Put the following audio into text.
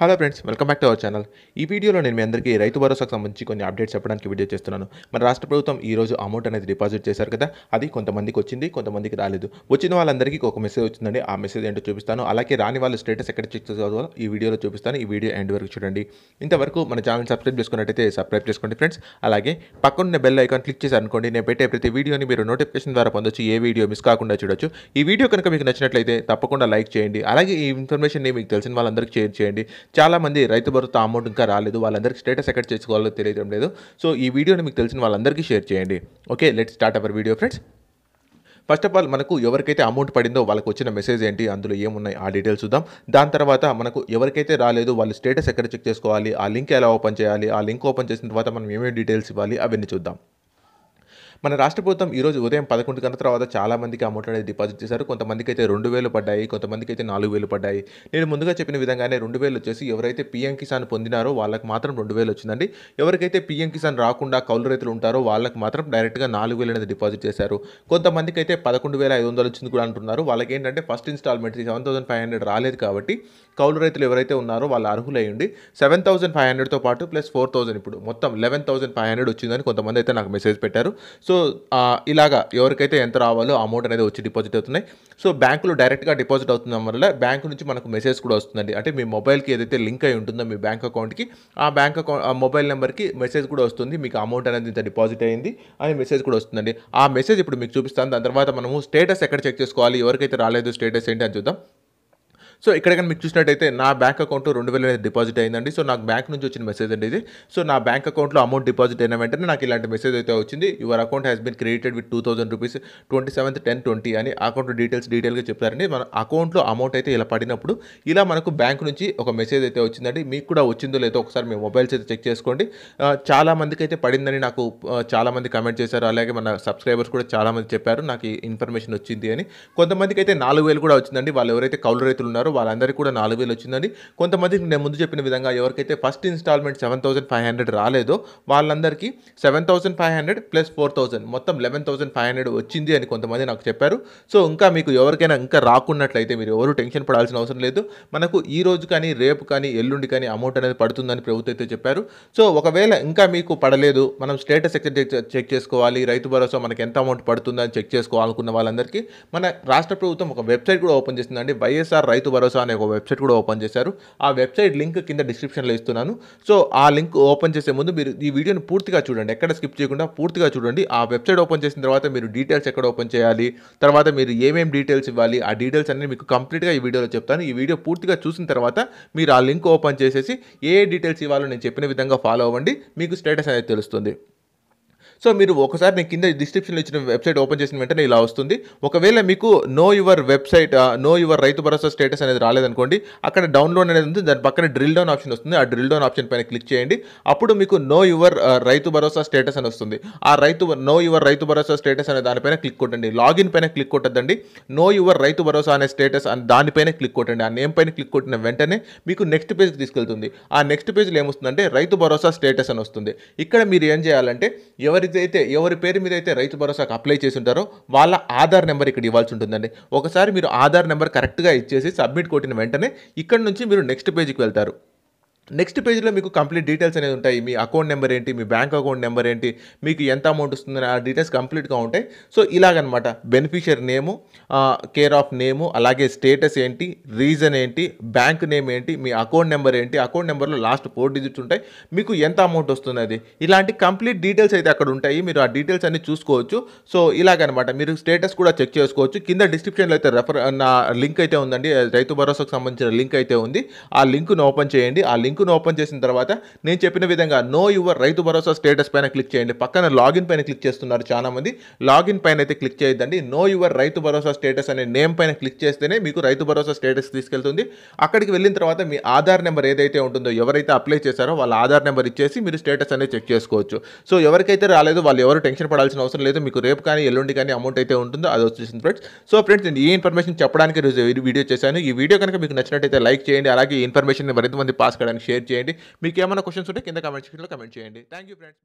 hello friends welcome back to our channel ఈ వీడియోలో నేను మీ అందరికీ రైతు భరోసాకు సంబంధించి కొన్ని అప్డేట్స్ చెప్పడానికి వీడియో చేస్తున్నాను మన రాష్ట్ర ప్రభుత్వం ఈ రోజు అమౌంట్ అనేది డిపాజిట్ చేశారు కదా అది కొంతమందికి వచ్చింది కొంతమందికి రాలేదు వచ్చిన వాళ్ళందరికీ ఒక మెసేజ్ వచ్చిందండి ఆ మెసేజ్ ఏంటో చూపిస్తాను అలాగే రాని వాళ్ళ స్టేటస్ ఎక్కడ చెక్ చేసుకోవాలో ఈ వీడియోలో చూపిస్తాను ఈ వీడియో ఎండ్ వరకు చూడండి ఇంతవరకు మన ఛానల్ సబ్స్క్రైబ్ చేసుకున్నట్టయితే సబ్స్క్రైబ్ చేసుకోండి ఫ్రెండ్స్ అలాగే పక్కనున్న బెల్ ఐకాన్ క్లిక్ అనుకోండి నేను పెట్టే ప్రతి వీడియోని మీరు నోటిఫికేషన్ ద్వారా పొందొచ్చు ఏ వీడియో మిస్ కాకుండా చూడొచ్చు ఈ వీడియో కనుక మీకు నచ్చినట్లయితే తప్పకుండా లైక్ చేయండి అలాగే ఈ ఇన్ఫర్మేషన్ని మీకు తెలిసిన వాళ్ళందరికీ షేర్ చేయండి చాలామంది రైతు భరోసా అమౌంట్ ఇంకా రాలేదు వాళ్ళందరికీ స్టేటస్ ఎక్కడ చేసుకోవాలో తెలియడం లేదు సో ఈ వీడియోని మీకు తెలిసిన వాళ్ళందరికీ షేర్ చేయండి okay let start our video friends first of all మనకు ఎవరికైతే అమౌంట్ పడిందో వాళ్ళకి వచ్చిన మెసేజ్ ఏంటి అందులో ఏమున్నాయి ఆ డీటెయిల్స్ చూద్దాం దాని తర్వాత మనకు ఎవరికైతే రాలేదు వాళ్ళ స్టేటస్ ఎక్కడ చెక్ చేసుకోవాలి ఆ లింక్ ఎలా ఓపెన్ చేయాలి ఆ లింక్ ఓపెన్ చేసిన తర్వాత మనం ఏమేమి డీటెయిల్స్ ఇవ్వాలి అవన్నీ చూద్దాం మన రాష్ట్ర ప్రభుత్వం ఈరోజు ఉదయం పదకొండు గంటల తర్వాత చాలామందికి అమౌంట్ అనేది డిపాజిట్ చేశారు కొంతమందికి అయితే రెండు వేలు పడ్డాయి కొంతమందికి అయితే నాలుగు వేలు పడ్డాయి నేను ముందుగా చెప్పిన విధంగానే రెండు వేలు వచ్చేసి ఎవరైతే పీఎం కిసాన్ పొందినారో వాళ్ళకి మాత్రం రెండు వేలు వచ్చిందండి ఎవరికైతే పీఎం కిసాన్ రాకుండా కౌలు రైతులు ఉంటారో వాళ్ళకి మాత్రం డైరెక్ట్గా నాలుగు వేలు అనేది డిపాజిట్ చేశారు కొంతమందికి అయితే పదకొండు వేల ఐదు వందలు వచ్చింది కూడా అంటున్నారు వాళ్ళకి ఏంటంటే first instalment seven thousand five hundred రాలేదు కాబట్టి కౌలు రైతులు ఎవరైతే ఉన్నారో వాళ్ళు అర్హులయ్యండి సెవెన్ థౌసండ్ ఫైవ్ హండ్రెడ్తో పాటు ప్లస్ ఫోర్ థౌసండ్ ఇప్పుడు మొత్తం లెవెన్ థౌసండ్ ఫైవ్ హండ్రెడ్ వచ్చిందని కొంతమంది అయితే నాకు మెసేజ్ పెట్టారు సో ఇలాగా ఎవరికైతే ఎంత రావాలో అమౌంట్ అనేది వచ్చి డిపాజిట్ అవుతున్నాయి సో బ్యాంకులో డైరెక్ట్గా డిపాజిట్ అవుతున్న వల్ల బ్యాంకు నుంచి మనకు మెసేజ్ కూడా వస్తుందండి అంటే మీ మొబైల్కి ఏదైతే లింక్ అయి ఉంటుందో మీ బ్యాంక్ అకౌంట్కి ఆ బ్యాంక్ అకౌంట్ ఆ మొబైల్ నెంబర్కి మెసేజ్ కూడా వస్తుంది మీకు అమౌంట్ అనేది ఇంత డిపాజిట్ అయింది అని మెసేజ్ కూడా వస్తుందండి ఆ మెసేజ్ ఇప్పుడు మీకు చూపిస్తాను దాని తర్వాత మనము స్టేటస్ ఎక్కడ చెక్ చేసుకోవాలి ఎవరికైతే రాలేదు స్టేటస్ ఏంటి అని చూద్దాం సో కానీ మీకు చూసినట్టయితే నా బ్యాంక్ అకౌంట్లో రెండు వేల డిపాజిట్ అయిందండి సో నాకు బ్యాంక్ నుంచి వచ్చిన మెసేజ్ అండి ఇది సో నా బ్యాంక్ అకౌంట్లో అమౌంట్ డిపాజిట్ అయిన వెంటనే నాకు ఇలాంటి మెసేజ్ అయితే వచ్చింది your account has been created with two thousand rupees twenty seventh ten twenty అని అకౌంట్ డీటెయిల్స్ డీటెయిల్గా చెప్తారండి మన అకౌంట్లో అమౌంట్ అయితే ఇలా పడినప్పుడు ఇలా మనకు బ్యాంక్ నుంచి ఒక మెసేజ్ అయితే వచ్చిందండి మీకు కూడా వచ్చిందో లేదో ఒకసారి మీ మొబైల్స్ అయితే చెక్ చేసుకోండి చాలా మందికి అయితే పడిందని నాకు చాలా మంది కమెంట్ చేశారు అలాగే మన సబ్స్క్రైబర్స్ కూడా చాలామంది చెప్పారు నాకు ఇన్ఫర్మేషన్ వచ్చింది అని కొంతమందికి అయితే నాలుగు వేలు కూడా వచ్చిందండి వాళ్ళు ఎవరైతే కౌలు రైతులు ఉన్నారో ఉన్నారో వాళ్ళందరికీ కూడా నాలుగు వేలు వచ్చిందని కొంతమందికి నేను ముందు చెప్పిన విధంగా ఎవరికైతే first instalment seven thousand five hundred రాలేదో వాళ్ళందరికీ seven thousand five hundred plus four thousand మొత్తం లెవెన్ థౌసండ్ ఫైవ్ హండ్రెడ్ వచ్చింది అని కొంతమంది నాకు చెప్పారు సో ఇంకా మీకు ఎవరికైనా ఇంకా రాకున్నట్లయితే మీరు ఎవరు టెన్షన్ పడాల్సిన అవసరం లేదు మనకు ఈ రోజు కానీ రేపు కానీ ఎల్లుండి కానీ అమౌంట్ అనేది పడుతుందని ప్రభుత్వం అయితే చెప్పారు సో ఒకవేళ ఇంకా మీకు పడలేదు మనం స్టేటస్ చెక్ చేసుకోవాలి రైతు భరోసా మనకి ఎంత అమౌంట్ పడుతుందని చెక్ చేసుకోవాలనుకున్న వాళ్ళందరికీ మన రాష్ట్ర ప్రభుత్వం ఒక వెబ్సైట్ కూడా ఓపెన్ చేసిందండి వైఎస్ఆర్ రైతు భరోసా అనే ఒక వెబ్సైట్ కూడా ఓపెన్ చేశారు ఆ వెబ్సైట్ లింక్ కింద డిస్క్రిప్షన్లో ఇస్తున్నాను సో ఆ లింక్ ఓపెన్ చేసే ముందు మీరు ఈ వీడియోని పూర్తిగా చూడండి ఎక్కడ స్కిప్ చేయకుండా పూర్తిగా చూడండి ఆ వెబ్సైట్ ఓపెన్ చేసిన తర్వాత మీరు డీటెయిల్స్ ఎక్కడ ఓపెన్ చేయాలి తర్వాత మీరు ఏమేమి డీటెయిల్స్ ఇవ్వాలి ఆ డీటెయిల్స్ అన్ని మీకు కంప్లీట్గా ఈ వీడియోలో చెప్తాను ఈ వీడియో పూర్తిగా చూసిన తర్వాత మీరు ఆ లింక్ ఓపెన్ చేసేసి ఏ డీటెయిల్స్ ఇవ్వాలో నేను చెప్పిన విధంగా ఫాలో అవ్వండి మీకు స్టేటస్ అనేది తెలుస్తుంది సో మీరు ఒకసారి నేను కింద డిస్క్రిప్షన్లో ఇచ్చిన వెబ్సైట్ ఓపెన్ చేసిన వెంటనే ఇలా వస్తుంది ఒకవేళ మీకు know your website know your Rythu Bharosa status అనేది రాలేదనుకోండి అక్కడ డౌన్లోడ్ అనేది ఉంది దాని పక్కన డ్రిల్ డౌన్ ఆప్షన్ వస్తుంది ఆ డ్రిల్ డౌన్ ఆప్షన్ పైన క్లిక్ చేయండి అప్పుడు మీకు నో యువర్ uh, రైతు భరోసా స్టేటస్ అని వస్తుంది ఆ రైతు no your Rythu Bharosa status అనే దానిపైన క్లిక్ కొట్టండి లాగిన్ పైన క్లిక్ కొట్టద్దండి నో యువర్ రైతు భరోసా అనే స్టేటస్ అని దానిపైన క్లిక్ కొట్టండి ఆ నేమ్ పైన క్లిక్ కొట్టిన వెంటనే మీకు నెక్స్ట్ పేజ్కి తీసుకెళ్తుంది ఆ నెక్స్ట్ పేజ్లో ఏమొస్తుందంటే రైతు భరోసా స్టేటస్ అని వస్తుంది ఇక్కడ మీరు ఏం చేయాలంటే ఎవరి ఎవరిదైతే ఎవరి పేరు మీద అయితే రైతు భరోసాకు అప్లై చేసి ఉంటారో వాళ్ళ ఆధార్ నెంబర్ ఇక్కడ ఇవ్వాల్సి ఉంటుందండి ఒకసారి మీరు ఆధార్ నెంబర్ కరెక్ట్గా ఇచ్చేసి సబ్మిట్ కొట్టిన వెంటనే ఇక్కడ నుంచి మీరు నెక్స్ట్ పేజ్కి వెళ్తారు నెక్స్ట్ పేజ్లో మీకు కంప్లీట్ డీటెయిల్స్ అనేది ఉంటాయి మీ అకౌంట్ నెంబర్ ఏంటి మీ బ్యాంక్ అకౌంట్ నెంబర్ ఏంటి మీకు ఎంత అమౌంట్ వస్తుంది ఆ డీటెయిల్స్ కంప్లీట్గా ఉంటాయి సో ఇలాగనమాట beneficiary name care of name అలాగే స్టేటస్ ఏంటి రీజన్ ఏంటి బ్యాంక్ నేమ్ ఏంటి మీ అకౌంట్ నెంబర్ ఏంటి అకౌంట్ నెంబర్లో లాస్ట్ ఫోర్ డిజిట్స్ ఉంటాయి మీకు ఎంత అమౌంట్ వస్తుంది ఇలాంటి కంప్లీట్ డీటెయిల్స్ అయితే అక్కడ ఉంటాయి మీరు ఆ డీటెయిల్స్ అన్ని చూసుకోవచ్చు సో ఇలాగనమాట మీరు స్టేటస్ కూడా చెక్ చేసుకోవచ్చు కింద డిస్క్రిప్షన్లో అయితే రెఫర్ నా లింక్ అయితే ఉందండి రైతు భరోసాకు సంబంధించిన లింక్ అయితే ఉంది ఆ లింక్ను ఓపెన్ చేయండి ఆ లింక్ లింక్ను ఓపెన్ చేసిన తర్వాత నేను చెప్పిన విధంగా no your Rythu Bharosa status పైన క్లిక్ చేయండి పక్కన లాగిన్ పైన క్లిక్ చేస్తున్నారు చాలామంది లాగిన్ పైన అయితే క్లిక్ చేయొద్దండి no your Rythu Bharosa status అనే నేమ్ పైన క్లిక్ చేస్తేనే మీకు రైతు భరోసా స్టేటస్ తీసుకెళ్తుంది అక్కడికి వెళ్ళిన తర్వాత మీ ఆధార్ నెంబర్ ఏదైతే ఉంటుందో ఎవరైతే అప్లై చేశారో వాళ్ళ ఆధార్ నెంబర్ ఇచ్చేసి మీరు స్టేటస్ అనేది చెక్ చేసుకోవచ్చు సో ఎవరికైతే రాలేదు వాళ్ళు ఎవరు టెన్షన్ పడాల్సిన అవసరం లేదు మీకు రేపు కానీ ఎల్లుండి కానీ అమౌంట్ అయితే ఉంటుందో అది వచ్చేసింది ఫ్రెండ్స్ సో ఫ్రెండ్స్ నేను ఈ ఇన్ఫర్మేషన్ చెప్పడానికి రోజు వీడియో చేశాను ఈ వీడియో కనుక మీకు నచ్చినట్టయితే లైక్ చేయండి అలాగే ఈ ఇన్ఫర్మేషన్ మరింత మంది పాస్ కావడానికి షేర్ చేయండి మీకు ఏమైనా క్వశ్చన్స్ ఉంటే కింద కమెంట్ సెక్షన్లో కమెంట్ చేయండి థ్యాంక్ యూ ఫ్రెండ్స్